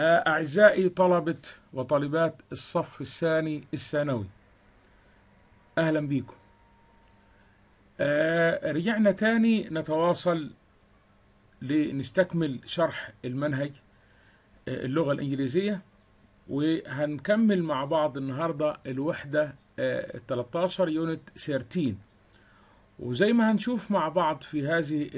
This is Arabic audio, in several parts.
آه، أعزائي طلبة وطالبات الصف الثاني الثانوي أهلا بيكم آه، رجعنا تاني نتواصل لنستكمل شرح المنهج آه، اللغة الإنجليزية وهنكمل مع بعض النهاردة الوحدة 13 يونت 13 وزي ما هنشوف مع بعض في هذه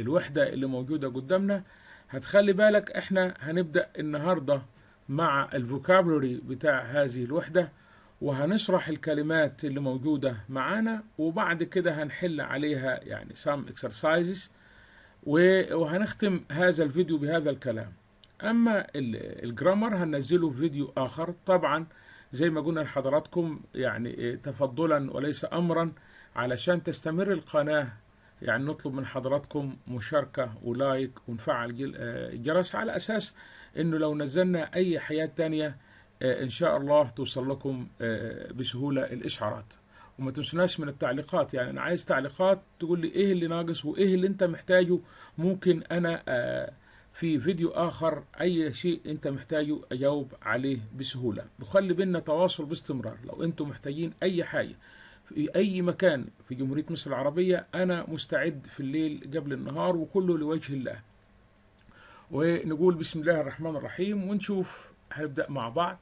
الوحدة اللي موجودة قدامنا هتخلي بالك احنا هنبدأ النهاردة مع الفوكابلوري بتاع هذه الوحدة وهنشرح الكلمات اللي موجودة معانا وبعد كده هنحل عليها يعني some exercises وهنختم هذا الفيديو بهذا الكلام أما الجرامر هننزله في فيديو آخر طبعا زي ما قلنا لحضراتكم يعني تفضلا وليس أمرا علشان تستمر القناة يعني نطلب من حضراتكم مشاركة ولايك ونفعل الجرس آه، على أساس أنه لو نزلنا أي حياة تانية آه، إن شاء الله توصل لكم آه، بسهولة الإشعارات وما تنسوناش من التعليقات يعني أنا عايز تعليقات تقول لي إيه اللي ناقص وإيه اللي أنت محتاجه ممكن أنا في فيديو آخر أي شيء أنت محتاجه أجاوب عليه بسهولة وخلي بينا تواصل باستمرار لو أنتم محتاجين أي حاجة في أي مكان في جمهورية مصر العربية أنا مستعد في الليل قبل النهار وكله لوجه الله ونقول بسم الله الرحمن الرحيم ونشوف هنبدأ مع بعض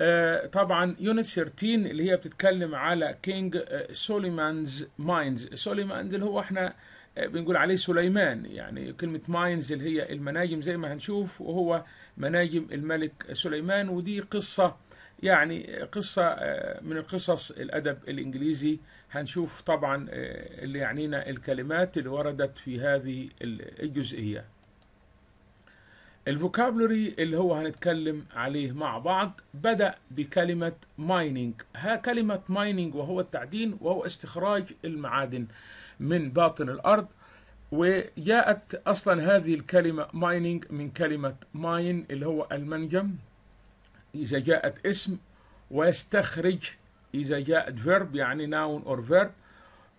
آه، طبعا يونت 13 اللي هي بتتكلم على كينج سوليمانز ماينز سوليمانز اللي هو احنا آه، بنقول عليه سليمان يعني كلمة ماينز اللي هي المناجم زي ما هنشوف وهو مناجم الملك سليمان ودي قصة يعني قصة آه، من القصص الأدب الإنجليزي هنشوف طبعا آه، اللي يعنينا الكلمات اللي وردت في هذه الجزئية الفوكابلوري اللي هو هنتكلم عليه مع بعض بدأ بكلمة مايننج ها كلمة مايننج وهو التعدين وهو استخراج المعادن من باطن الأرض وجاءت أصلا هذه الكلمة مايننج من كلمة ماين اللي هو المنجم إذا جاءت اسم ويستخرج إذا جاءت فيرب يعني ناون أور فيرب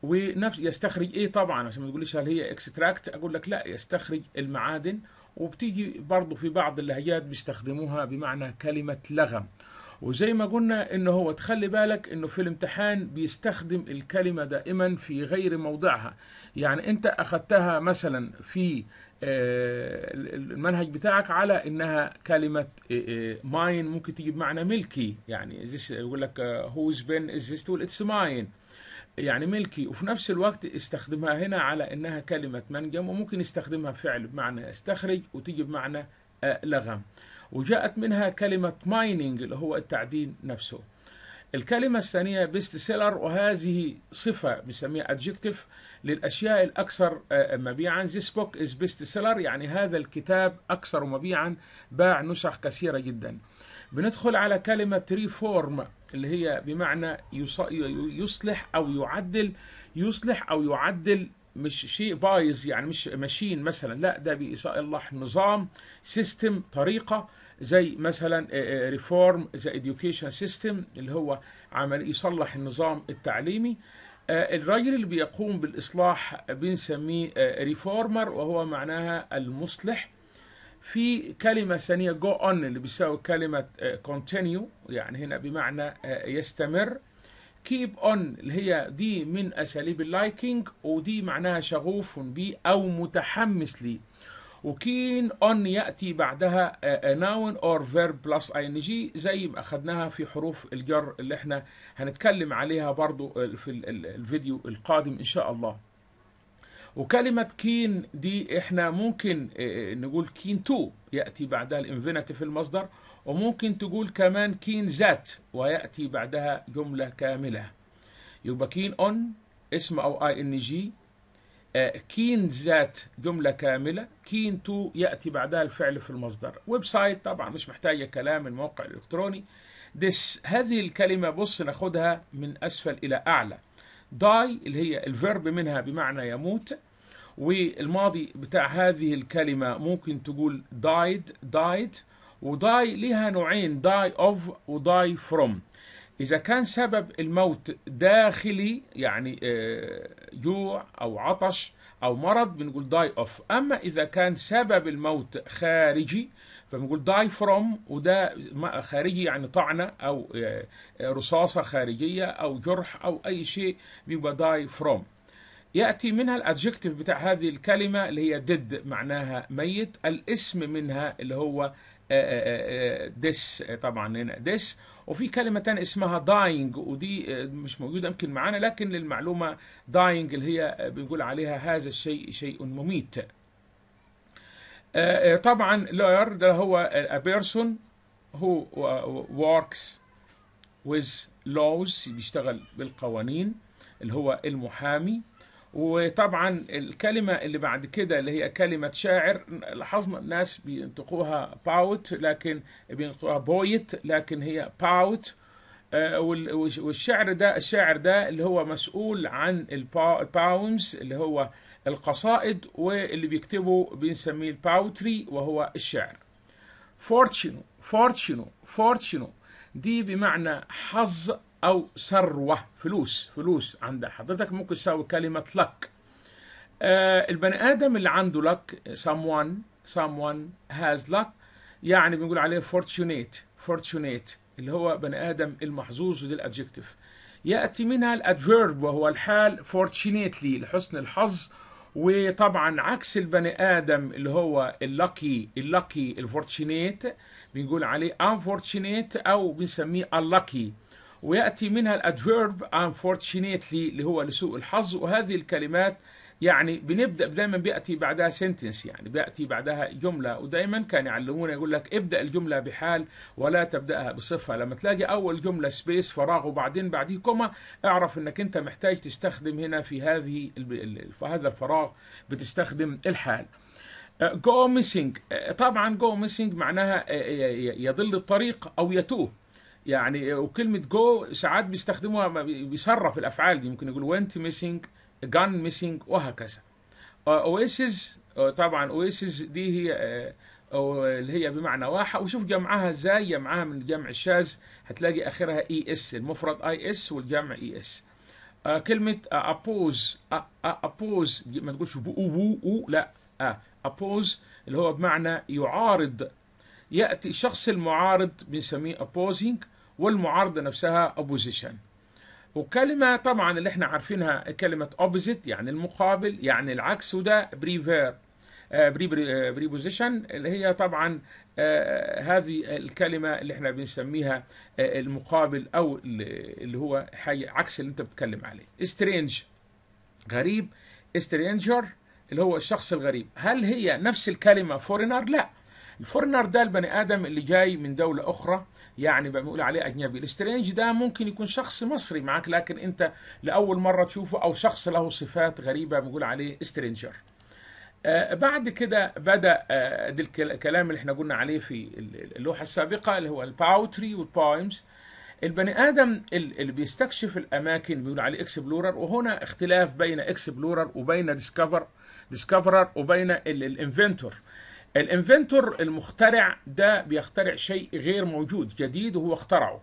ونفس يستخرج إيه طبعا عشان ما تقوليش هل هي اكستراكت أقول لك لا يستخرج المعادن وبتيجي برضه في بعض اللهجات بيستخدموها بمعنى كلمة لغم وزي ما قلنا ان هو تخلي بالك انه في الامتحان بيستخدم الكلمة دائما في غير موضعها يعني انت أخذتها مثلا في آه، المنهج بتاعك على انها كلمه ماين آه، آه، ممكن تيجي بمعنى ملكي يعني يقول لك هوز بين از ذيس تول اتس ماين يعني ملكي وفي نفس الوقت استخدمها هنا على انها كلمه منجم وممكن يستخدمها فعل بمعنى استخرج وتيجي بمعنى لغم وجاءت منها كلمه مايننج اللي هو التعدين نفسه الكلمه الثانيه بيست سيلر وهذه صفه بنسميها ادجكتيف للأشياء الأكثر آه، آه، مبيعا This book is best seller يعني هذا الكتاب أكثر مبيعا باع نسخ كثيرة جدا بندخل على كلمة ريفورم اللي هي بمعنى يصلح أو يعدل يصلح أو يعدل مش شيء بايظ يعني مش ماشين مثلا لا ده بيصلح نظام سيستم طريقة زي مثلا ريفورم آه، ذا education سيستم اللي هو عمل يصلح النظام التعليمي آه، الراجل اللي بيقوم بالإصلاح بنسميه ريفورمر آه، وهو معناها المصلح في كلمة ثانية جو on اللي بيساوي كلمة آه، continue يعني هنا بمعنى يستمر keep on اللي هي دي من أساليب اللايكينج ودي معناها شغوف بيه أو متحمس ليه وكين اون ياتي بعدها ناون اور فيرب بلس اي ان جي زي ما اخذناها في حروف الجر اللي احنا هنتكلم عليها برضو في الفيديو القادم ان شاء الله وكلمة كين دي احنا ممكن آه، آه، نقول كين تو يأتي بعدها الانفينيتيف في المصدر وممكن تقول كمان كين ذات ويأتي بعدها جملة كاملة يبقى كين اون اسم او اي ان جي كين ذات جملة كاملة كين تو يأتي بعدها الفعل في المصدر ويب سايت طبعا مش محتاجة كلام الموقع الإلكتروني ذس هذه الكلمة بص ناخدها من أسفل إلى أعلى داي اللي هي الفيرب منها بمعنى يموت والماضي بتاع هذه الكلمة ممكن تقول died died وداي ليها نوعين داي اوف وداي فروم إذا كان سبب الموت داخلي يعني آه، جوع أو عطش أو مرض بنقول داي أوف أما إذا كان سبب الموت خارجي فبنقول داي فروم وده خارجي يعني طعنة أو آه، رصاصة خارجية أو جرح أو أي شيء بيبقى داي فروم يأتي منها الأدجكتيف بتاع هذه الكلمة اللي هي ديد معناها ميت الاسم منها اللي هو ديس آه، آه، آه، طبعا هنا ديس وفي كلمة تانية اسمها داينج ودي مش موجودة يمكن معانا لكن للمعلومة داينج اللي هي بنقول عليها هذا الشيء شيء مميت طبعا لوير ده هو a person who works with laws بيشتغل بالقوانين اللي هو المحامي وطبعا الكلمة اللي بعد كده اللي هي كلمة شاعر لاحظنا الناس بينطقوها باوت لكن بينطقوها بويت لكن هي باوت آه، والشعر ده الشاعر ده اللي هو مسؤول عن الباومز اللي هو القصائد واللي بيكتبه بنسميه الباوتري وهو الشعر فورتشنو فورتشنو فورتشنو دي بمعنى حظ أو ثروة فلوس فلوس عند حضرتك ممكن تساوي كلمة لك آه البني آدم اللي عنده لك someone someone has luck يعني بنقول عليه fortunate fortunate اللي هو بني آدم المحظوظ ودي الأدجكتيف يأتي منها الأدفيرب وهو الحال fortunately لحسن الحظ وطبعا عكس البني آدم اللي هو اللقي اللقي الفورتشينيت بنقول عليه unfortunate أو بنسميه unlucky ويأتي منها الأدفيرب unfortunately اللي هو لسوء الحظ وهذه الكلمات يعني بنبدأ دايما بيأتي بعدها سنتنس يعني بيأتي بعدها جملة ودايما كان يعلمونا يقول لك ابدأ الجملة بحال ولا تبدأها بصفة لما تلاقي أول جملة سبيس فراغ وبعدين بعديه كوما اعرف انك انت محتاج تستخدم هنا في هذه في هذا الفراغ بتستخدم الحال جو آه، ميسنج آه، طبعا جو ميسنج معناها آه، يضل الطريق أو يتوه يعني وكلمه جو ساعات بيستخدموها بيصرف الافعال دي ممكن يقول وينت ميسنج جان ميسنج وهكذا اويسز آه، آه، طبعا اويسز دي هي آه، أو اللي هي بمعنى واحة وشوف جمعها ازاي جمعها من جمع الشاذ هتلاقي اخرها اي e اس المفرد اي اس والجمع اي e اس كلمة ابوز ابوز ما تقولش بو بو او لا ابوز اللي هو بمعنى يعارض ياتي الشخص المعارض بنسميه opposing والمعارضة نفسها opposition وكلمه طبعا اللي احنا عارفينها كلمة opposite يعني المقابل يعني العكس وده بريفير بريبوزيشن آه، آه، اللي هي طبعا آه، هذه الكلمة اللي احنا بنسميها المقابل او اللي هو عكس اللي انت بتتكلم عليه سترينج غريب سترينجر اللي هو الشخص الغريب هل هي نفس الكلمة فورينر لا الفورينر ده البني ادم اللي جاي من دولة اخرى يعني بنقول عليه أجنبي الاسترينج ده ممكن يكون شخص مصري معاك لكن أنت لأول مرة تشوفه أو شخص له صفات غريبة بنقول عليه سترينجر آه، بعد كده بدأ آه، الكلام اللي احنا قلنا عليه في اللوحة السابقة اللي هو الباوتري والبايمز البني آدم اللي بيستكشف الأماكن بيقول عليه اكسبلورر وهنا اختلاف بين اكسبلورر وبين ديسكفر ديسكفرر وبين الانفنتور الانفنتور المخترع ده بيخترع شيء غير موجود جديد وهو اخترعه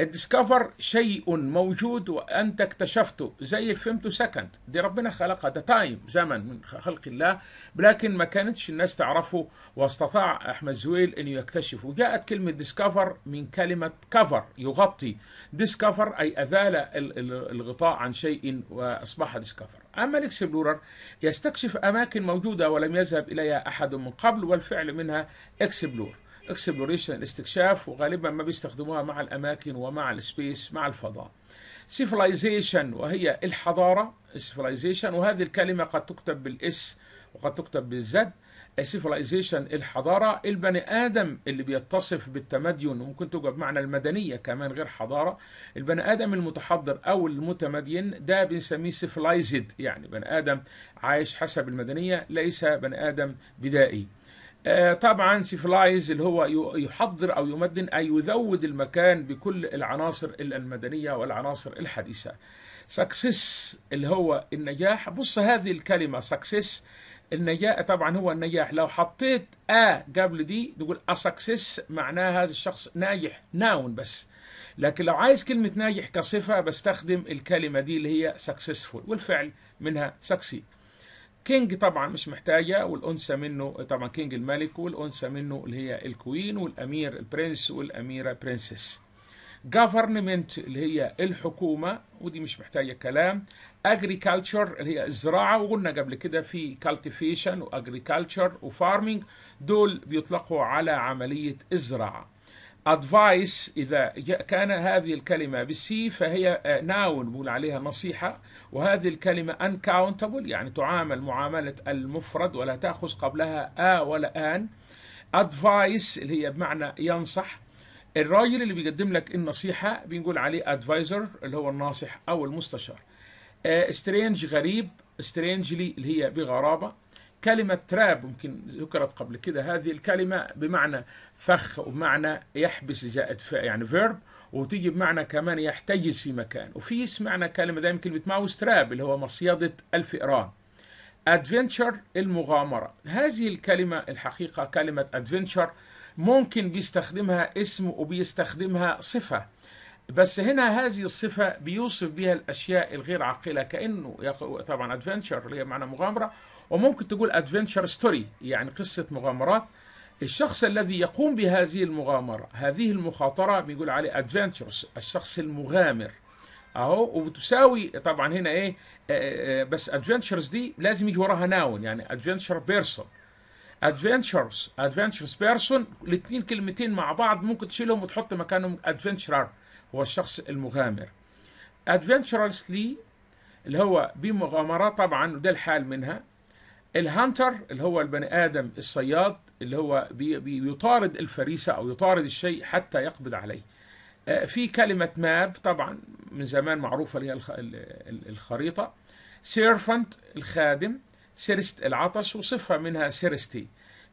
الديسكفر شيء موجود وانت اكتشفته زي الفيمتو سكند دي ربنا خلقها ده تايم زمن من خلق الله لكن ما كانتش الناس تعرفه واستطاع احمد زويل انه يكتشفه جاءت كلمه ديسكفر من كلمه كفر يغطي ديسكفر اي ازال الغطاء عن شيء واصبح ديسكفر أما الإكسبلورر يستكشف أماكن موجودة ولم يذهب إليها أحد من قبل والفعل منها إكسبلور اكسبلوريشن الاستكشاف وغالبا ما بيستخدموها مع الأماكن ومع السبيس مع الفضاء سيفلايزيشن وهي الحضارة سيفلايزيشن وهذه الكلمة قد تكتب بالإس وقد تكتب بالزد السيفلايزيشن الحضارة البني آدم اللي بيتصف بالتمدين وممكن توجد معنى المدنية كمان غير حضارة البني آدم المتحضر أو المتمدين ده بنسميه سيفلايزد يعني بني آدم عايش حسب المدنية ليس بني آدم بدائي آه، طبعا سيفلايز اللي هو يحضر او يمدن اي يذود المكان بكل العناصر المدنيه والعناصر الحديثه سكسس اللي هو النجاح بص هذه الكلمه سكسس النجاح طبعا هو النجاح لو حطيت ا قبل دي تقول اسكسس معناها هذا الشخص ناجح ناون بس لكن لو عايز كلمة ناجح كصفة بستخدم الكلمة دي اللي هي successful والفعل منها succeed كينج طبعا مش محتاجة والأنثى منه طبعا كينج الملك والأنثى منه اللي هي الكوين والأمير البرنس والأميرة برنسس government اللي هي الحكومة ودي مش محتاجة كلام اجريكالتشر اللي هي الزراعه وقلنا قبل كده في كالتيفيشن واجريكالتشر وفارمنج دول بيطلقوا على عمليه الزراعه ادفايس إذا كان هذه الكلمة بالسي فهي ناون آه، بقول عليها نصيحة وهذه الكلمة انكاونتبل يعني تعامل معاملة المفرد ولا تأخذ قبلها آ ولا آن ادفايس اللي هي بمعنى ينصح الراجل اللي بيقدم لك النصيحة بنقول عليه ادفايزر اللي هو الناصح أو المستشار سترينج آه، غريب سترينجلي اللي هي بغرابة كلمة تراب ممكن ذكرت قبل كده هذه الكلمة بمعنى فخ وبمعنى يحبس زائد يعني فيرب وتيجي بمعنى كمان يحتجز في مكان وفي معنى كلمة دايما كلمة ماوس تراب اللي هو مصيدة الفئران ادفنتشر المغامرة هذه الكلمة الحقيقة كلمة ادفنتشر ممكن بيستخدمها اسم وبيستخدمها صفة بس هنا هذه الصفة بيوصف بها الأشياء الغير عاقلة كأنه طبعا أدفنشر اللي هي معنى مغامرة وممكن تقول أدفنشر ستوري يعني قصة مغامرات الشخص الذي يقوم بهذه المغامرة هذه المخاطرة بيقول عليه ادفنتشرز الشخص المغامر اهو وبتساوي طبعا هنا ايه آآ آه، آآ آه، بس ادفنتشرز دي لازم يجي وراها ناون يعني ادفنتشر بيرسون ادفنتشرز ادفنتشرز بيرسون الاثنين كلمتين مع بعض ممكن تشيلهم وتحط مكانهم ادفنتشرر هو الشخص المغامر adventurously اللي هو بمغامرات طبعا وده الحال منها الهانتر اللي هو البني آدم الصياد اللي هو بيطارد الفريسة أو يطارد الشيء حتى يقبض عليه آه، في كلمة ماب طبعا من زمان معروفة اللي هي الخريطة سيرفنت الخادم سيرست العطش وصفة منها سيرستي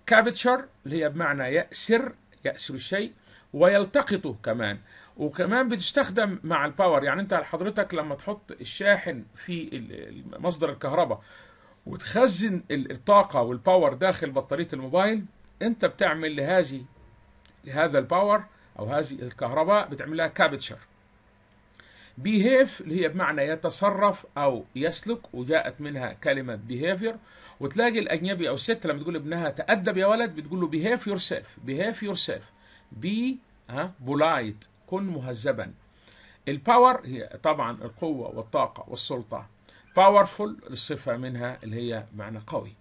كابتشر اللي هي بمعنى يأسر يأسر الشيء ويلتقطه كمان وكمان بتستخدم مع الباور يعني انت حضرتك لما تحط الشاحن في مصدر الكهرباء وتخزن الطاقة والباور داخل بطارية الموبايل انت بتعمل لهذه هذا الباور او هذه الكهرباء بتعمل لها كابتشر بيهيف اللي هي بمعنى يتصرف او يسلك وجاءت منها كلمة بيهيفير وتلاقي الاجنبي او الست لما تقول لابنها تأدب يا ولد بتقول له بيهيف يور سيلف بيهيف يور سيلف بي ها بولايت كن مهذبا الباور هي طبعا القوة والطاقة والسلطة powerful الصفة منها اللي هي معنى قوي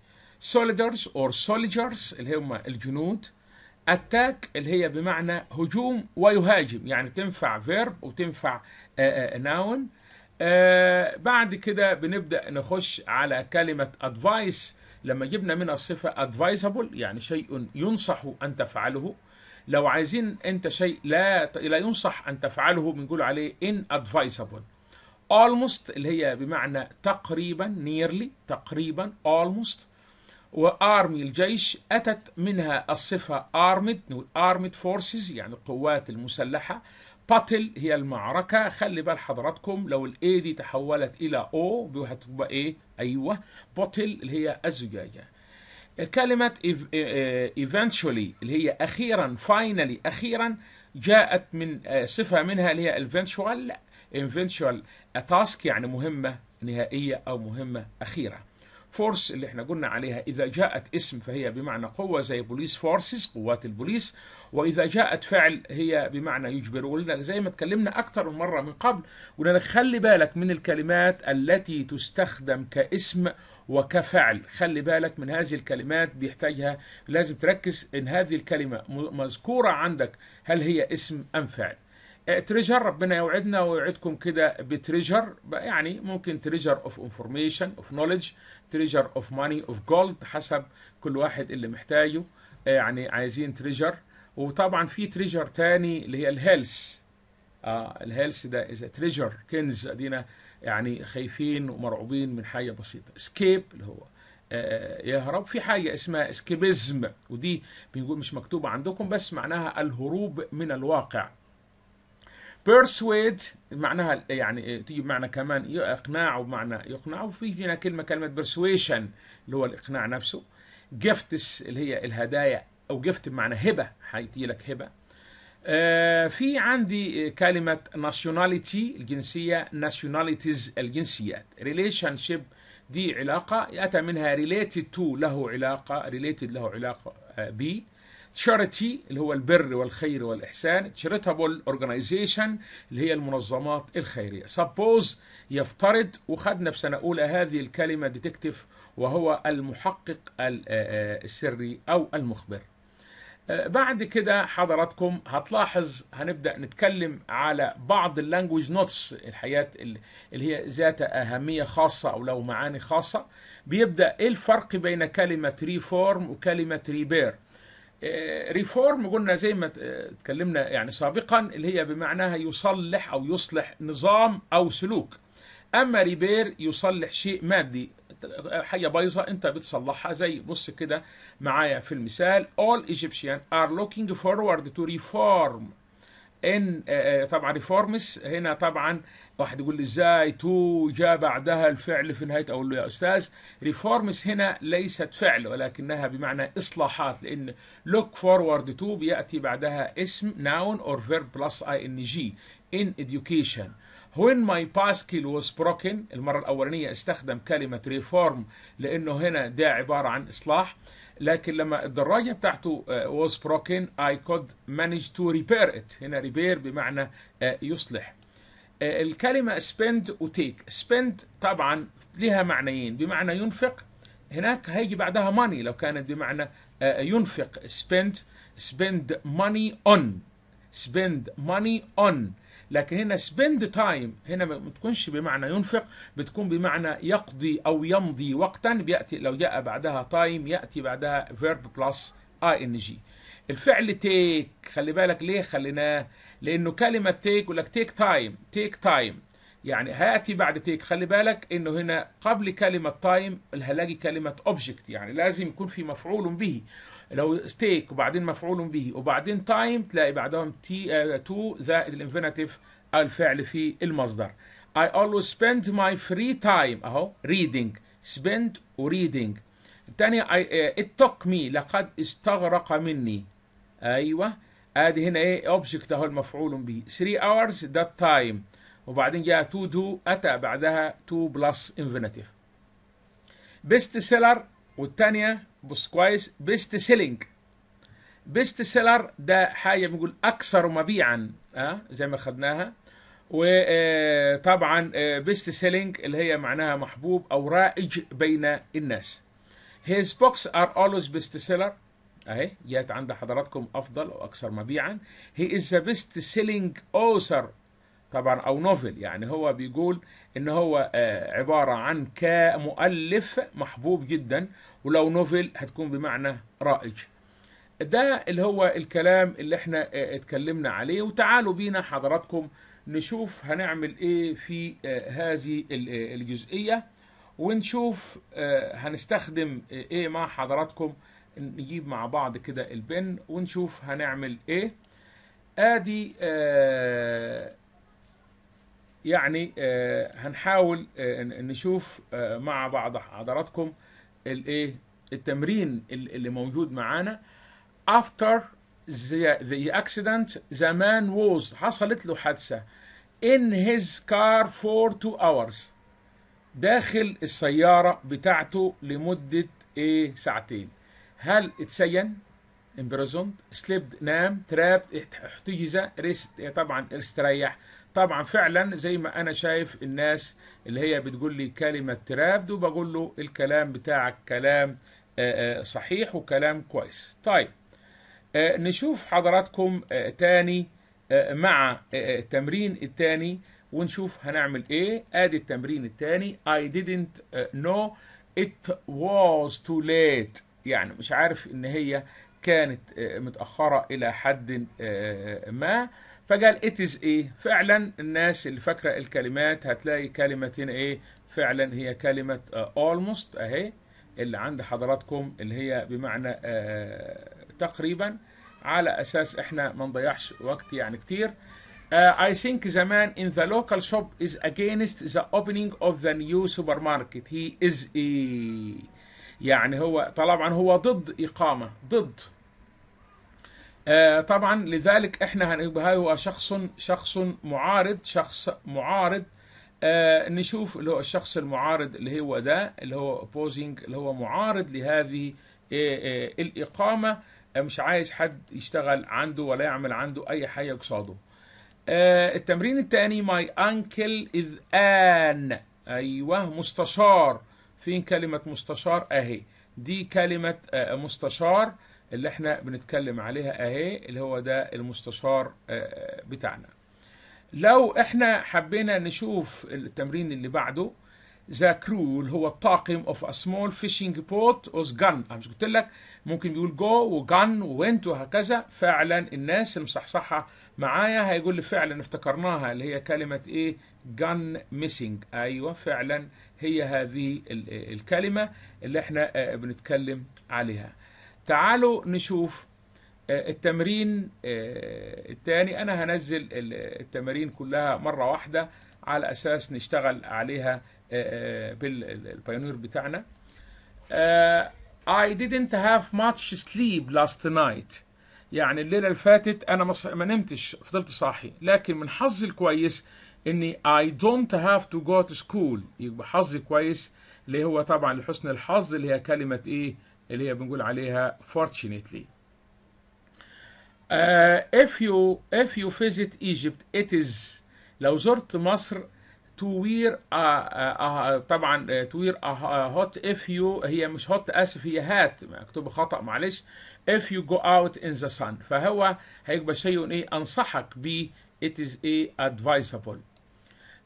soldiers or soldiers اللي هم الجنود attack اللي هي بمعنى هجوم ويهاجم يعني تنفع verb وتنفع آه، آه، آه، noun بعد كده بنبدأ نخش على كلمة advice لما جبنا منها الصفة advisable يعني شيء ينصح أن تفعله لو عايزين انت شيء لا لا ينصح ان تفعله بنقول عليه ان ادفايسبل almost اللي هي بمعنى تقريبا nearly تقريبا almost وارمي الجيش اتت منها الصفه armed نقول armed forces يعني القوات المسلحه باتل هي المعركة خلي بال حضراتكم لو الاي دي تحولت إلى او هتبقى ايه؟ أيوه باتل اللي هي الزجاجة كلمة eventually اللي هي أخيرا finally أخيرا جاءت من آه، صفة منها اللي هي eventual eventual task يعني مهمة نهائية أو مهمة أخيرة force اللي احنا قلنا عليها إذا جاءت اسم فهي بمعنى قوة زي police forces قوات البوليس وإذا جاءت فعل هي بمعنى يجبر وقلنا زي ما اتكلمنا أكثر من مرة من قبل قلنا خلي بالك من الكلمات التي تستخدم كاسم وكفعل خلي بالك من هذه الكلمات بيحتاجها لازم تركز ان هذه الكلمة مذكورة عندك هل هي اسم ام فعل تريجر ربنا يوعدنا ويوعدكم كده بتريجر يعني ممكن تريجر اوف انفورميشن اوف نوليدج تريجر اوف ماني اوف جولد حسب كل واحد اللي محتاجه يعني عايزين تريجر وطبعا في تريجر تاني اللي هي الهيلث اه الهيلث ده اذا تريجر كنز ادينا يعني خايفين ومرعوبين من حاجة بسيطة اسكيب اللي هو آه، آه، يهرب في حاجة اسمها اسكيبيزم ودي بنقول مش مكتوبة عندكم بس معناها الهروب من الواقع بيرسويد معناها يعني آه، تيجي بمعنى كمان اقناع ومعنى يقنع وفي هنا كلمه كلمه بيرسويشن اللي هو الاقناع نفسه جيفتس اللي هي الهدايا او جيفت بمعنى هبه هيجي لك هبه آه، في عندي كلمة nationality الجنسية nationalities الجنسيات relationship دي علاقة أتى منها related to له علاقة related له علاقة آه، ب charity اللي هو البر والخير والإحسان charitable organization اللي هي المنظمات الخيرية suppose يفترض وخدنا في سنة أولى هذه الكلمة detective وهو المحقق آه، السري أو المخبر آه، بعد كده حضراتكم هتلاحظ هنبدأ نتكلم على بعض اللانجوج نوتس الحاجات اللي هي ذات أهمية خاصة أو لو معاني خاصة بيبدأ إيه الفرق بين كلمة ريفورم وكلمة ريبير ريفورم آه، قلنا زي ما اتكلمنا يعني سابقا اللي هي بمعناها يصلح أو يصلح نظام أو سلوك أما ريبير يصلح شيء مادي حاجه بايظه انت بتصلحها زي بص كده معايا في المثال all Egyptian are looking forward to reform ان آه، آه، طبعا ريفورمس هنا طبعا واحد يقول لي ازاي تو جاء بعدها الفعل في نهايه اقول له يا استاذ ريفورمس هنا ليست فعل ولكنها بمعنى اصلاحات لان لوك فورورد تو بياتي بعدها اسم ناون اور فيرب بلس اي ان جي ان education When my Pascal was broken المرة الأولانية استخدم كلمة reform لأنه هنا ده عبارة عن إصلاح لكن لما الدراجة بتاعته آه، was broken I could manage to repair it هنا repair بمعنى آه، يصلح آه، الكلمة spend و take spend طبعا لها معنيين بمعنى ينفق هناك هيجي بعدها money لو كانت بمعنى ينفق spend spend money on spend money on لكن هنا سبيند تايم هنا ما بتكونش بمعنى ينفق بتكون بمعنى يقضي او يمضي وقتا بياتي لو جاء بعدها تايم ياتي بعدها فيرب بلس اي ان جي الفعل تيك خلي بالك ليه خليناه لانه كلمه تيك يقول لك تيك تايم تيك تايم يعني هاتي بعد تيك خلي بالك انه هنا قبل كلمه تايم هلاقي كلمه اوبجكت يعني لازم يكون في مفعول به لو ستيك وبعدين مفعول به وبعدين تايم تلاقي بعدهم تي تو آه، زائد الانفينيتيف الفعل في المصدر I always spend my free time اهو reading spend وreading الثانية I, آه، it took me لقد استغرق مني ايوه ادي هنا ايه اوبجكت اهو المفعول به 3 hours that time وبعدين جاء to do اتى بعدها to plus infinitive best seller والثانيه بص كويس بيست سيلينج بيست سيلر ده حاجه بنقول اكثر مبيعا اه زي ما خدناها وطبعا بيست سيلينج اللي هي معناها محبوب او رائج بين الناس His books are always best seller اهي جت عند حضراتكم افضل واكثر مبيعا He is the best selling author طبعا او نوفل يعني هو بيقول ان هو آه، عباره عن كمؤلف محبوب جدا ولو نوفل هتكون بمعنى رائج ده اللي هو الكلام اللي احنا آه، اتكلمنا عليه وتعالوا بينا حضراتكم نشوف هنعمل ايه في آه، هذه الجزئيه ونشوف هنستخدم ايه مع حضراتكم نجيب مع بعض كده البن ونشوف هنعمل ايه ادي آه يعني آه، هنحاول آه، نشوف آه، مع بعض حضراتكم الايه التمرين اللي موجود معانا after the, accident the man was حصلت له حادثة in his car for two hours داخل السيارة بتاعته لمدة ايه ساعتين هل اتسين imprisoned slept نام trapped احتجز طبعا استريح طبعا فعلا زي ما انا شايف الناس اللي هي بتقول لي كلمة تراب وبقول بقول له الكلام بتاعك كلام آه، آه، صحيح وكلام كويس طيب آه، نشوف حضراتكم تاني مع التمرين التاني ونشوف هنعمل ايه ادي التمرين التاني I didn't know it was too late يعني مش عارف ان هي كانت متأخرة الى حد ما فقال اتز ايه فعلا الناس اللي فاكره الكلمات هتلاقي هنا ايه فعلا هي كلمه آه, almost اهي اللي عند حضراتكم اللي هي بمعنى آه, تقريبا على اساس احنا ما نضيعش وقت يعني كتير آه, I think the man in the local shop is against the opening of the new supermarket. He is a يعني هو طبعا هو ضد إقامة ضد آه، طبعا لذلك احنا هنبقى هو شخص شخص معارض شخص معارض آه، نشوف اللي هو الشخص المعارض اللي هو ده اللي هو opposing اللي هو معارض لهذه آه، الإقامة مش عايز حد يشتغل عنده ولا يعمل عنده أي حاجة قصاده التمرين الثاني my uncle is an أيوه مستشار فين كلمة مستشار أهي دي كلمة مستشار اللي احنا بنتكلم عليها اهي اللي هو ده المستشار آه، آه، بتاعنا لو احنا حبينا نشوف التمرين اللي بعده ذا كرو اللي هو الطاقم اوف ا سمول فيشنج بوت اوز جان انا مش قلت لك ممكن بيقول جو وجان ووينت وهكذا فعلا الناس المصحصحه معايا هيقول لي فعلا افتكرناها اللي هي كلمه ايه جان ميسنج ايوه فعلا هي هذه الكلمه اللي احنا آه، بنتكلم عليها تعالوا نشوف آه، التمرين آه، الثاني أنا هنزل التمارين كلها مرة واحدة على أساس نشتغل عليها آه، بالبايونير بتاعنا I didn't have much sleep last night يعني الليلة اللي فاتت أنا ما نمتش فضلت صاحي لكن من حظي الكويس إني I don't have to go to school يبقى حظي كويس اللي هو طبعا لحسن الحظ اللي هي كلمة إيه اللي هي بنقول عليها fortunately uh, if you if you visit Egypt it is لو زرت مصر to wear a, a, a, طبعا to wear a, a hot if you هي مش hot اسف هي hat مكتوب خطا معلش if you go out in the sun فهو هيبقى شيء ايه انصحك ب it is a advisable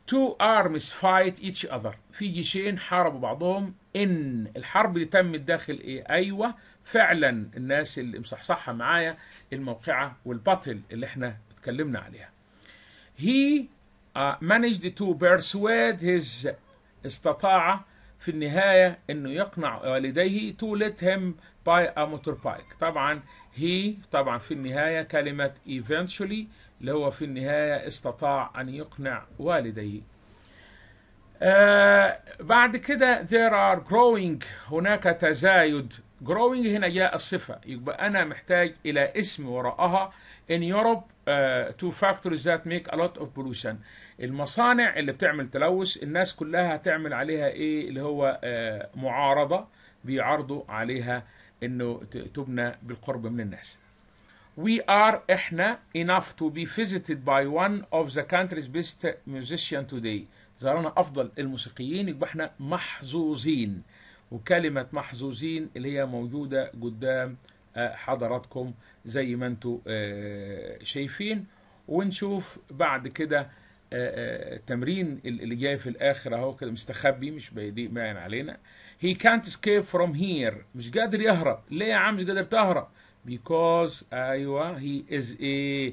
two armies fight each other في جيشين حاربوا بعضهم ان الحرب دي تمت داخل ايه ايوه فعلا الناس اللي مصحصحه معايا الموقعه والبطل اللي احنا اتكلمنا عليها he uh, managed to persuade his استطاع في النهاية أنه يقنع والديه to let him buy a motorbike طبعا he طبعا في النهاية كلمة eventually اللي هو في النهاية استطاع أن يقنع والديه آه، بعد كده there are growing هناك تزايد growing هنا جاء الصفة يبقى أنا محتاج إلى اسم وراءها in Europe uh, two factories that make a lot of pollution المصانع اللي بتعمل تلوث الناس كلها تعمل عليها إيه اللي هو uh, معارضة بيعرضوا عليها إنه تبنى بالقرب من الناس We are إحنا enough to be visited by one of the country's best musicians today زارنا أفضل الموسيقيين يبقى احنا محظوظين وكلمة محظوظين اللي هي موجودة قدام آه، حضراتكم زي ما انتم آه، شايفين ونشوف بعد كده التمرين آه، اللي جاي في الاخر اهو كده مستخبي مش باين علينا he can't escape from here مش قادر يهرب ليه يا عم مش قادر تهرب because ايوه he is a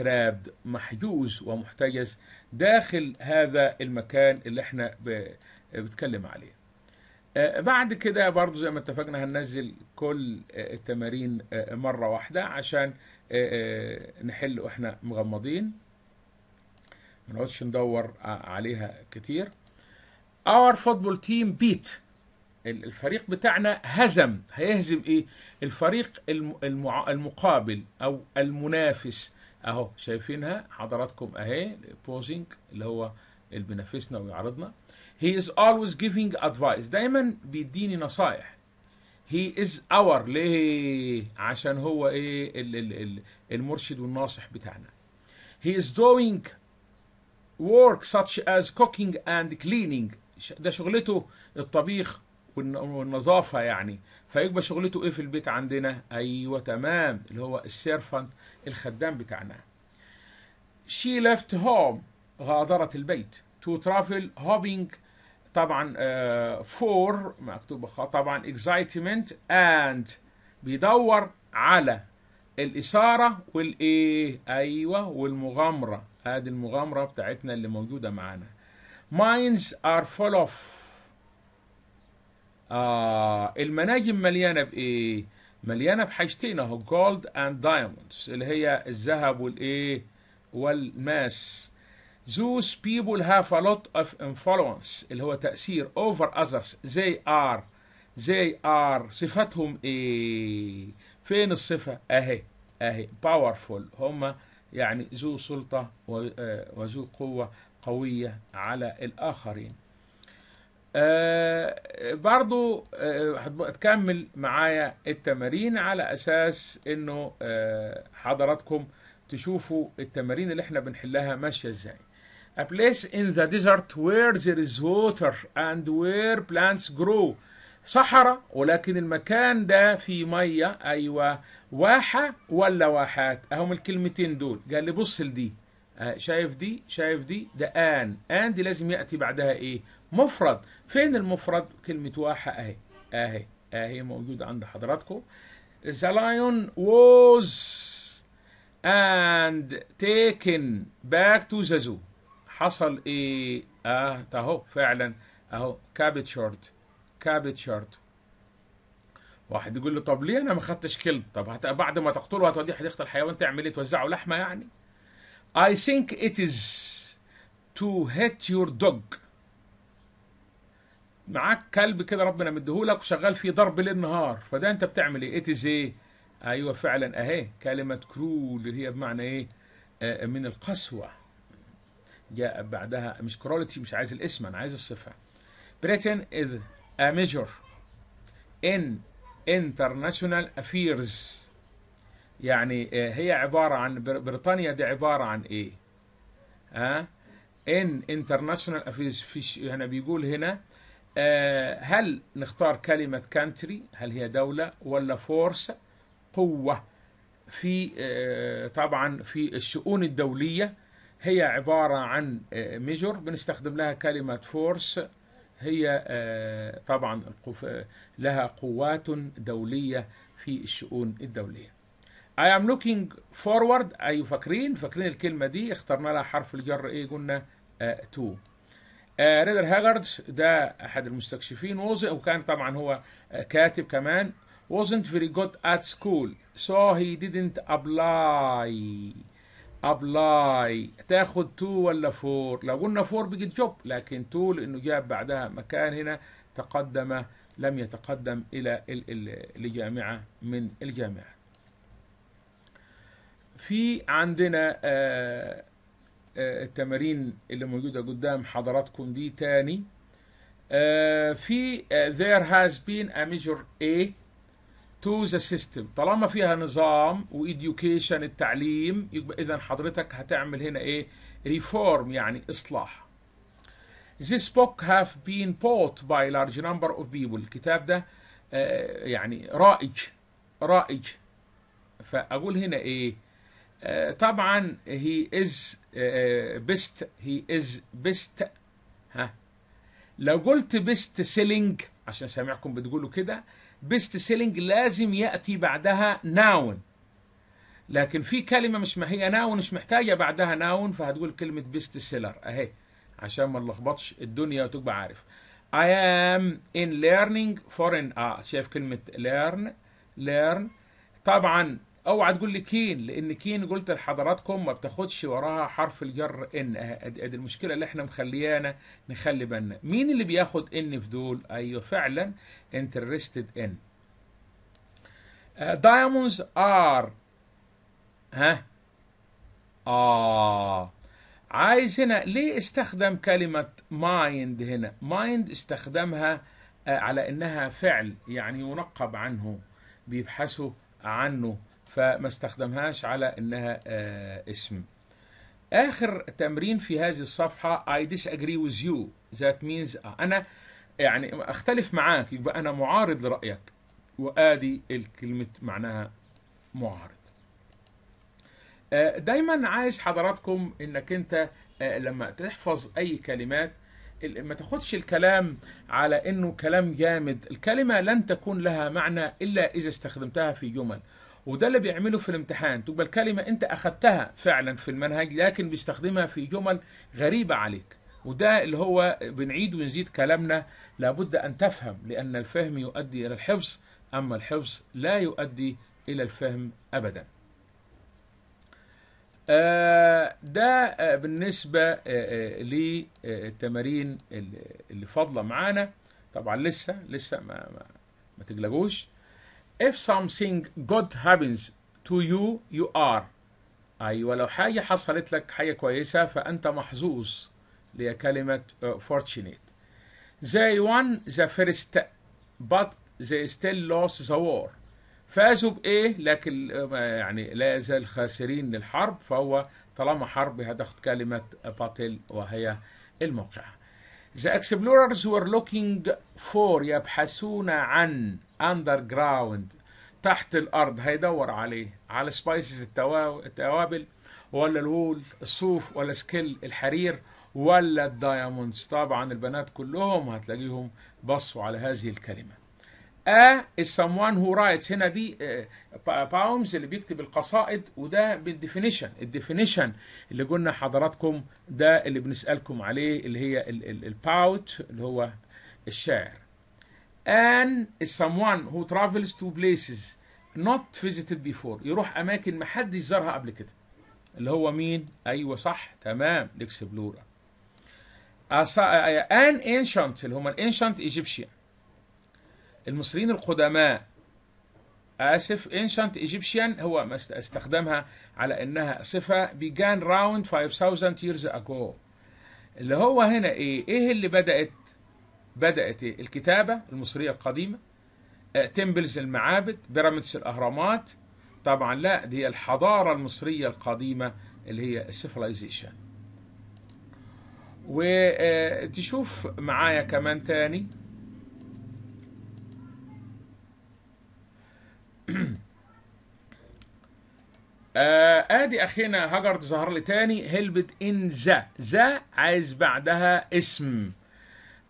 trapped محجوز ومحتجز داخل هذا المكان اللي احنا بنتكلم عليه آه، بعد كده برضو زي ما اتفقنا هننزل كل آه، التمارين آه، مرة واحدة عشان نحل واحنا مغمضين ما نقعدش ندور عليها كتير اور فوتبول تيم بيت الفريق بتاعنا هزم هيهزم ايه الفريق المقابل او المنافس اهو شايفينها حضراتكم اهي بوزنج اللي هو اللي بينافسنا ويعرضنا هي از اولويز جيفينج ادفايس دايما بيديني نصايح هي از اور ليه عشان هو ايه الـ الـ الـ المرشد والناصح بتاعنا هي از دوينج ورك such as cooking and cleaning ده شغلته الطبيخ والنظافة يعني فيبقى شغلته ايه في البيت عندنا ايوه تمام اللي هو السيرفنت الخدام بتاعنا she left home غادرت البيت to travel hopping طبعا uh, for مكتوب طبعا excitement and بيدور على الإثارة والإيه أيوة والمغامرة هذه المغامرة بتاعتنا اللي موجودة معانا minds are full of آه المناجم مليانة بإيه؟ مليانة بحاجتين أهو جولد أند دايموندز اللي هي الذهب والإيه؟ والماس زوس بيبول هاف a lot of influence اللي هو تأثير اوفر اذرز زي ار زي ار صفتهم إيه؟ فين الصفة؟ أهي أهي باورفول هم يعني ذو سلطة آه، وذو قوة قوية على الآخرين آه، برضو آه، هتكمل معايا التمارين على اساس انه آه، حضراتكم تشوفوا التمارين اللي احنا بنحلها ماشيه ازاي A place in the desert where there is water and where plants grow صحراء ولكن المكان ده في ميه ايوه واحه ولا واحات اهم الكلمتين دول قال لي بص لدي شايف دي شايف دي ده ان ان دي لازم ياتي بعدها ايه مفرد فين المفرد كلمة واحة اهي اهي اهي موجودة عند حضراتكم The lion was and taken back to the zoo حصل ايه اه اهو فعلا اهو captured captured واحد يقول له طب ليه انا ما خدتش كلب طب بعد ما تقتله هتوديه حديقه الحيوان تعمل ايه توزعه لحمه يعني I think it is to hit your dog معاك كلب كده ربنا مديهولك وشغال فيه ضرب ليل نهار فده انت بتعمل ايه اتز ايه ايوه فعلا اهي كلمه كرول اللي هي بمعنى ايه آه من القسوه جاء بعدها مش كرولتي مش عايز الاسم انا عايز الصفه بريتن از ا measure ان انترناشونال افيرز يعني آه، هي عبارة عن بريطانيا دي عبارة عن ايه ها ان انترناشونال افيرز في هنا بيقول هنا آه، هل نختار كلمة كانتري هل هي دولة ولا فورس قوة في آه، طبعا في الشؤون الدولية هي عبارة عن ميجور آه، بنستخدم لها كلمة فورس هي طبعا لها قوات دولية في الشؤون الدولية I am looking forward أي أيوة، فاكرين فاكرين الكلمة دي اخترنا لها حرف الجر ايه قلنا تو آه، ريدر هاجردز ده احد المستكشفين وكان طبعا هو آه، كاتب كمان wasn't very good at school so he didn't apply ابلاي تاخد تو ولا فور لو قلنا فور بيجي جوب لكن تو لانه جاب بعدها مكان هنا تقدم لم يتقدم الى الجامعه من الجامعه في عندنا آه آه، التمارين اللي موجودة قدام حضراتكم دي تاني آه، في آه، there has been a measure A to the system طالما فيها نظام وeducation التعليم يبقى إذا حضرتك هتعمل هنا إيه reform يعني إصلاح This book have been bought by large number of people الكتاب ده يعني رائج رائج فأقول هنا إيه آه، طبعا هي از بيست هي از بيست ها لو قلت بيست سيلينج عشان سامعكم بتقولوا كده بيست سيلينج لازم ياتي بعدها ناون لكن في كلمة مش ما هي ناون مش محتاجة بعدها ناون فهتقول كلمة بيست سيلر اهي عشان ما نلخبطش الدنيا وتبقى عارف I am in learning foreign اه شايف كلمة learn learn طبعا اوعى تقول لي كين لان كين قلت لحضراتكم ما بتاخدش وراها حرف الجر ان أه، ادي المشكله اللي احنا مخليانا نخلي بالنا مين اللي بياخد ان في دول ايوه فعلا انترستد ان دايموندز أه، ار ها اه عايز هنا ليه استخدم كلمة مايند هنا مايند استخدمها أه، على انها فعل يعني ينقب عنه بيبحثوا عنه فما استخدمهاش على انها آه، اسم اخر تمرين في هذه الصفحه I disagree with you that means انا يعني اختلف معاك يبقى انا معارض لرايك وادي الكلمه معناها معارض آه، دايما عايز حضراتكم انك انت آه، لما تحفظ اي كلمات ما تاخدش الكلام على انه كلام جامد الكلمه لن تكون لها معنى الا اذا استخدمتها في جمل وده اللي بيعمله في الامتحان تبقى الكلمة أنت أخدتها فعلا في المنهج لكن بيستخدمها في جمل غريبة عليك وده اللي هو بنعيد ونزيد كلامنا لابد أن تفهم لأن الفهم يؤدي إلى الحفظ أما الحفظ لا يؤدي إلى الفهم أبدا آه، ده آه، بالنسبة آه، للتمارين اللي فاضلة معانا طبعا لسه لسه ما, ما, ما تقلقوش if something good happens to you you are أيوة لو حاجة حصلت لك حاجة كويسة فأنت محظوظ اللي هي كلمة آه، fortunate they won the first but they still lost the war فازوا بإيه لكن آه، يعني لا يزال خاسرين للحرب فهو طالما حرب هتاخد كلمة آه، باتل وهي الموقعة The explorers were looking for يبحثون عن underground تحت الأرض هيدور عليه على spices التوابل ولا الول الصوف ولا سكيل الحرير ولا الدايموندز طبعا البنات كلهم هتلاقيهم بصوا على هذه الكلمة A آه، is someone who writes هنا دي آه، باومز اللي بيكتب القصائد وده بالديفينيشن الديفينيشن اللي قلنا حضراتكم ده اللي بنسألكم عليه اللي هي الباوت اللي هو الشاعر an is someone who travels to places not visited before يروح اماكن ما حدش زارها قبل كده اللي هو مين ايوه صح تمام الاكسبلورر آه، an ancient اللي هم الانشنت ايجيبشيان المصريين القدماء آسف انشنت ايجيبشن هو ما استخدمها على إنها صفة بيجان راوند 5000 ييرز اجو اللي هو هنا إيه؟ إيه اللي بدأت؟ بدأت إيه؟ الكتابة المصرية القديمة تمبلز آه، المعابد بيراميدز الأهرامات طبعا لا دي الحضارة المصرية القديمة اللي هي السيفلايزيشن وتشوف آه، معايا كمان تاني آه ادي اخينا هاجر ظهر لي تاني هلبت ان ذا ذا عايز بعدها اسم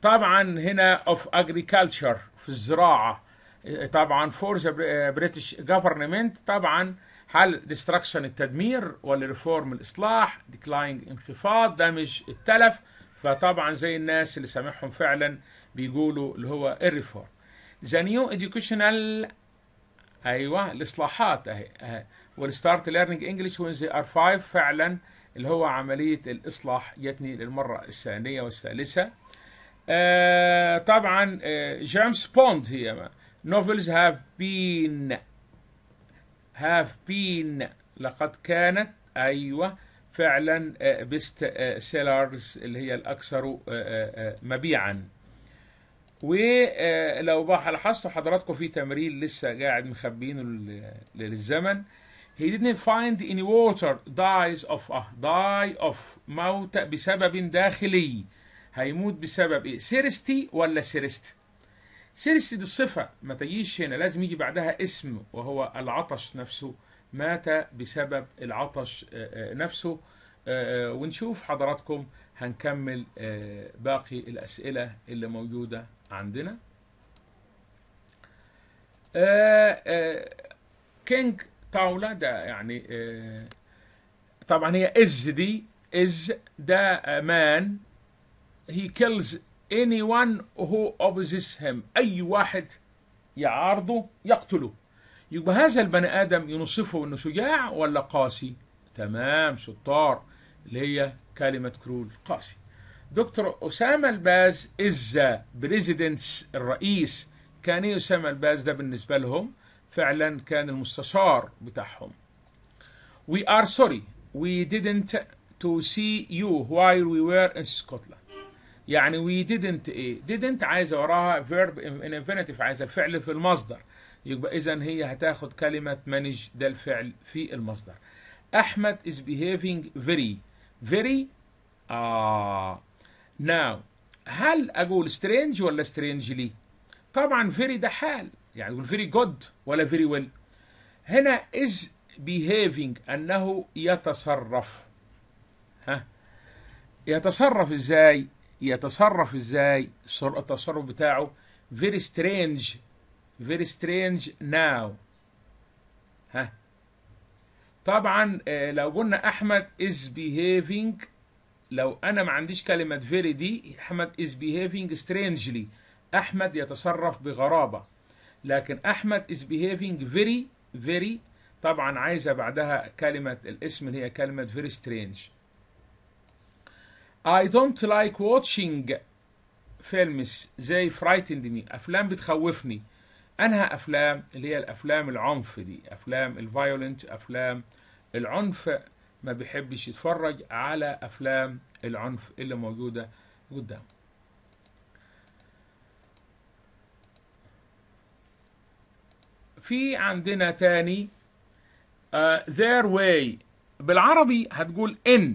طبعا هنا اوف اجريكلتشر في الزراعه آه، طبعا فور ذا بريتش جفرمنت طبعا هل ديستراكشن التدمير ولا ريفورم الاصلاح ديكلاينج انخفاض دامج التلف فطبعا زي الناس اللي سامعهم فعلا بيقولوا اللي هو الريفورم ذا نيو educational ايوه الاصلاحات اهي اهي والستارت ليرنينج انجلش وين ذي ار 5 فعلا اللي هو عمليه الاصلاح جتني للمره الثانيه والثالثه آه طبعا جيمس آه، بوند هي نوفلز هاف بين هاف بين لقد كانت ايوه فعلا بيست آه، سيلرز آه، اللي هي الاكثر مبيعا ولو بقى لاحظتوا حضراتكم في تمرين لسه قاعد مخبينه للزمن He didn't find any water dies of آه die of موت بسبب داخلي هيموت بسبب ايه سيرستي ولا سيرست سيرستي دي الصفة ما تجيش هنا لازم يجي بعدها اسم وهو العطش نفسه مات بسبب العطش آه، آه، نفسه آه، ونشوف حضراتكم هنكمل باقي الأسئلة اللي موجودة عندنا آه، آه، كينج طاولة ده يعني آه، طبعا هي از دي از ده مان هي كيلز اني وان هو اوبزيس هيم أي واحد يعارضه يقتله يبقى هذا البني آدم ينصفه أنه شجاع ولا قاسي تمام شطار اللي هي كلمة كرول قاسي دكتور أسامة الباز إزا بريزيدنس الرئيس كان إيه أسامة الباز ده بالنسبة لهم فعلا كان المستشار بتاعهم We are sorry we didn't to see you while we were in Scotland يعني we didn't ايه didn't عايزه وراها verb in infinitive عايزه الفعل في المصدر يبقى اذا هي هتاخد كلمه manage ده الفعل في المصدر احمد is behaving very very آه ناو هل اقول سترينج ولا سترينجلي طبعا فيري ده حال يعني اقول فيري جود ولا فيري ويل هنا از بيهيفينج انه يتصرف ها يتصرف ازاي يتصرف ازاي التصرف بتاعه very strange very strange now ها طبعا آه، لو قلنا احمد is behaving لو انا ما عنديش كلمه فيري دي احمد از بيهيفينج سترينجلي احمد يتصرف بغرابه لكن احمد از بيهيفينج فيري فيري طبعا عايزه بعدها كلمه الاسم اللي هي كلمه فيري سترينج اي دونت لايك واتشينج فيلمز زي فرايتند مي أفلام بتخوفني أنهى أفلام اللي هي الأفلام العنف دي أفلام الفايولنت أفلام العنف ما بيحبش يتفرج على أفلام العنف اللي موجودة قدامه في عندنا تاني uh, their way بالعربي هتقول in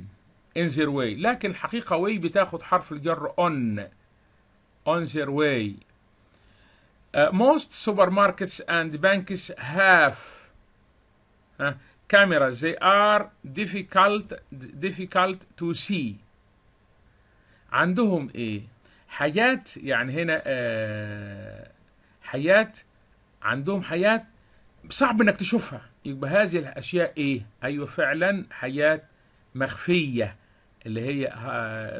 in their way لكن الحقيقة way بتاخد حرف الجر on on their way uh, most supermarkets and banks have uh, cameras. They are difficult, difficult to see. عندهم ايه حاجات يعني هنا آه، حياة حاجات عندهم حاجات صعب انك تشوفها يبقى هذه الاشياء ايه ايوه فعلا حاجات مخفيه اللي هي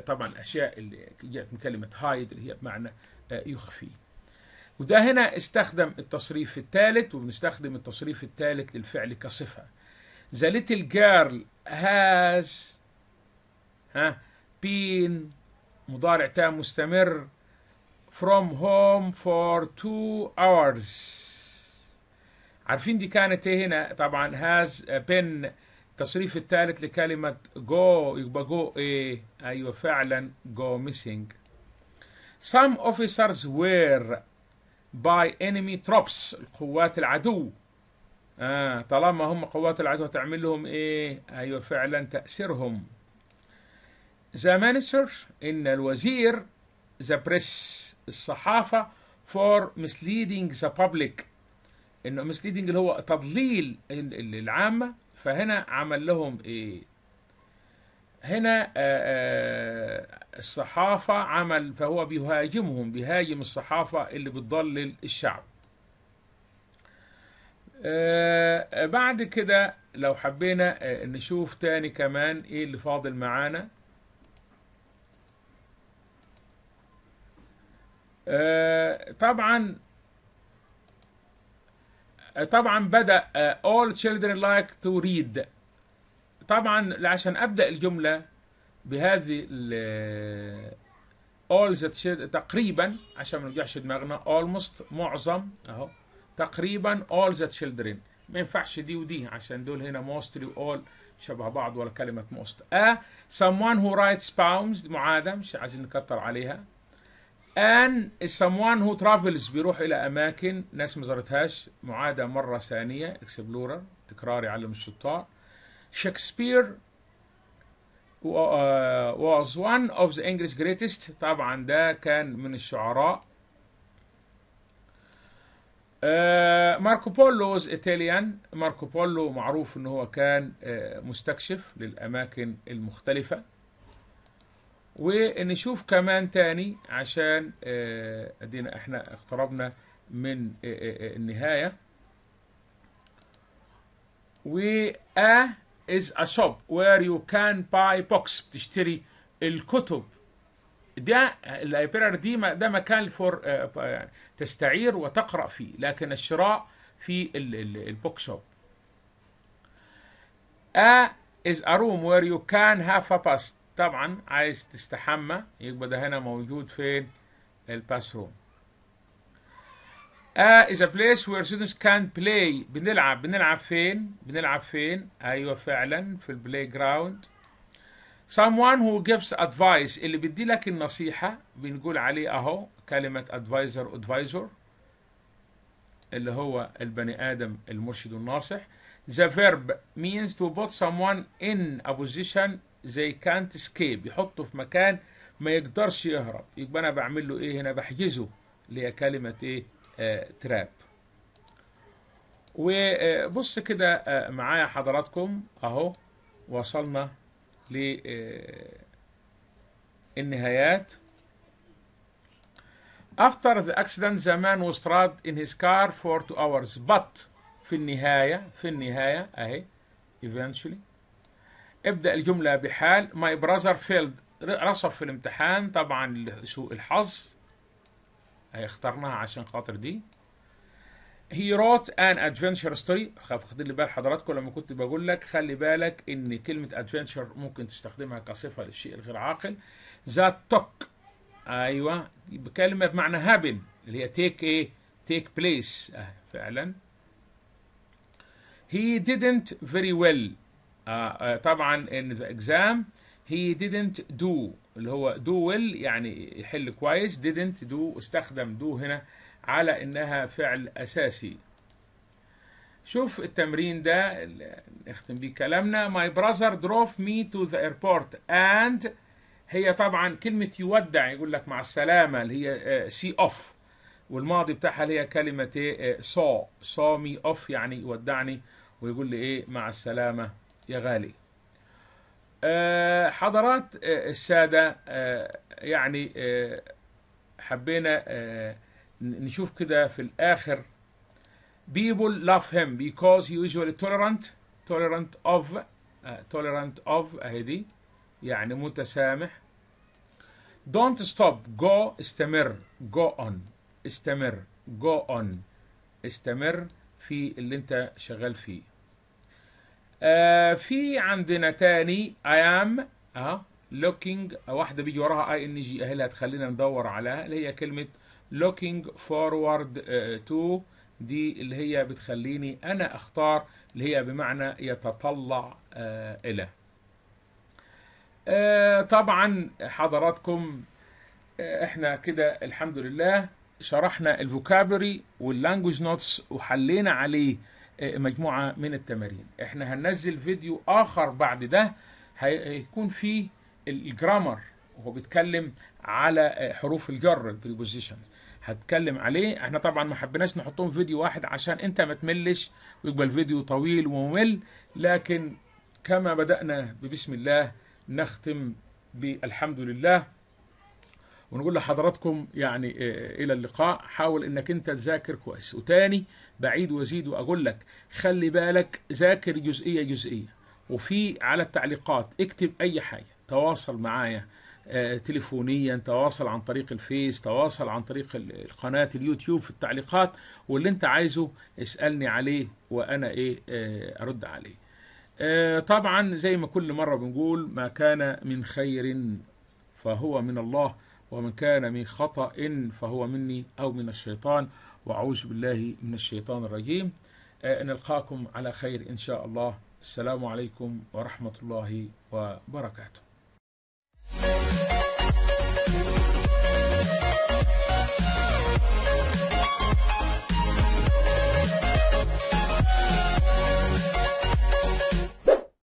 طبعا اشياء اللي جاءت من كلمه هايد اللي هي بمعنى آه، يخفي وده هنا استخدم التصريف الثالث وبنستخدم التصريف الثالث للفعل كصفه The little girl has ها been مضارع تام مستمر from home for two hours عارفين دي كانت ايه هنا طبعا has been التصريف الثالث لكلمة go يبقى go ايه ايوه فعلا go missing some officers were by enemy troops القوات العدو آه طالما هم قوات العدو تعمل لهم إيه أيوة فعلا تأسرهم ذا minister إن الوزير ذا بريس الصحافة فور misleading ذا public إنه misleading اللي هو تضليل العامة فهنا عمل لهم إيه هنا آه، آه، الصحافة عمل فهو بيهاجمهم بيهاجم الصحافة اللي بتضلل الشعب آه، بعد كده لو حبينا آه، نشوف تاني كمان ايه اللي فاضل معانا آه، طبعا طبعا بدأ all children like to read طبعا عشان أبدأ الجملة بهذه all that تقريبا عشان ما نوجعش دماغنا almost معظم اهو تقريبا all the children ما ينفعش دي ودي عشان دول هنا mostly all شبه بعض ولا كلمة most a someone who writes poems معادة مش عايزين نكتر عليها and someone who travels بيروح إلى أماكن ناس ما زارتهاش معادة مرة ثانية explorer تكرار يعلم الشطار شكسبير آه، was one of the English greatest طبعا ده كان من الشعراء آه، ماركو بولو از ايطاليان ماركو بولو معروف ان هو كان آه، مستكشف للاماكن المختلفة ونشوف كمان تاني عشان آه، ادينا احنا اقتربنا من النهاية و a is a shop where you can buy books بتشتري الكتب ده اللايبراري دي ده مكان فور يعني تستعير وتقرأ فيه لكن الشراء في البوك شوب A is a room where you can have a pass. طبعا عايز تستحمى يبقى ده هنا موجود فين الباس روم A is a place where students can play بنلعب بنلعب فين بنلعب فين ايوه فعلا في البلاي جراوند someone who gives advice اللي بيدي لك النصيحة بنقول عليه اهو كلمة ادفايزر ادفايزر اللي هو البني آدم المرشد الناصح The verb means to put someone in a position they can't escape يحطه في مكان ما يقدرش يهرب يبقى أنا بعمل له إيه هنا بحجزه اللي هي كلمة إيه تراب آه، وبص كده آه، معايا حضراتكم أهو وصلنا للنهايات آه، النهايات After the accident the man was trapped in his car for two hours but في النهاية في النهاية أهي eventually ابدأ الجملة بحال my brother failed رصف في الامتحان طبعا لسوء الحظ هي اخترناها عشان خاطر دي he wrote an adventure story خدي بال حضراتكم لما كنت بقول لك خلي بالك ان كلمة adventure ممكن تستخدمها كصفة للشيء الغير عاقل that took ايوه بكلمه بمعنى هابن اللي هي تيك ايه تيك بليس فعلا he didn't very well آه آه طبعا in the exam he didn't do اللي هو do well يعني يحل كويس didn't do استخدم do هنا على انها فعل اساسي شوف التمرين ده نختم بيه كلامنا my brother drove me to the airport and هي طبعا كلمة يودع يقول لك مع السلامة اللي هي آه، سي أوف والماضي بتاعها اللي هي كلمة سو آه، سو مي أوف يعني يودعني ويقول لي إيه مع السلامة يا غالي آه، حضرات السادة يعني حبينا نشوف كده في الآخر people love him because he usually tolerant tolerant of tolerant of أهي دي يعني متسامح don't stop go استمر go on استمر go on استمر في اللي انت شغال فيه آه في عندنا تاني I am اه looking واحدة بيجي وراها اي ان جي اهي اللي هتخلينا ندور عليها اللي هي كلمة looking forward آه، to دي اللي هي بتخليني انا اختار اللي هي بمعنى يتطلع آه الى آه، طبعا حضراتكم آه، احنا كده الحمد لله شرحنا الفوكابري واللانجوج نوتس وحلينا عليه آه، مجموعة من التمارين احنا هننزل فيديو اخر بعد ده هيكون فيه الجرامر وهو بيتكلم على حروف الجر البريبوزيشن هتكلم عليه احنا طبعا ما حبيناش نحطهم فيديو واحد عشان انت ما تملش ويبقى الفيديو طويل وممل لكن كما بدأنا ببسم الله نختم بالحمد لله ونقول لحضراتكم يعني آه، الى اللقاء حاول انك انت تذاكر كويس وتاني بعيد وزيد واقول لك خلي بالك ذاكر جزئيه جزئيه وفي على التعليقات اكتب اي حاجه تواصل معايا آه، تليفونيا تواصل عن طريق الفيس تواصل عن طريق القناة اليوتيوب في التعليقات واللي انت عايزه اسألني عليه وانا ايه آه، ارد عليه آه، طبعا زي ما كل مرة بنقول ما كان من خير فهو من الله ومن كان من خطأ فهو مني أو من الشيطان وأعوذ بالله من الشيطان الرجيم آه، نلقاكم على خير إن شاء الله السلام عليكم ورحمة الله وبركاته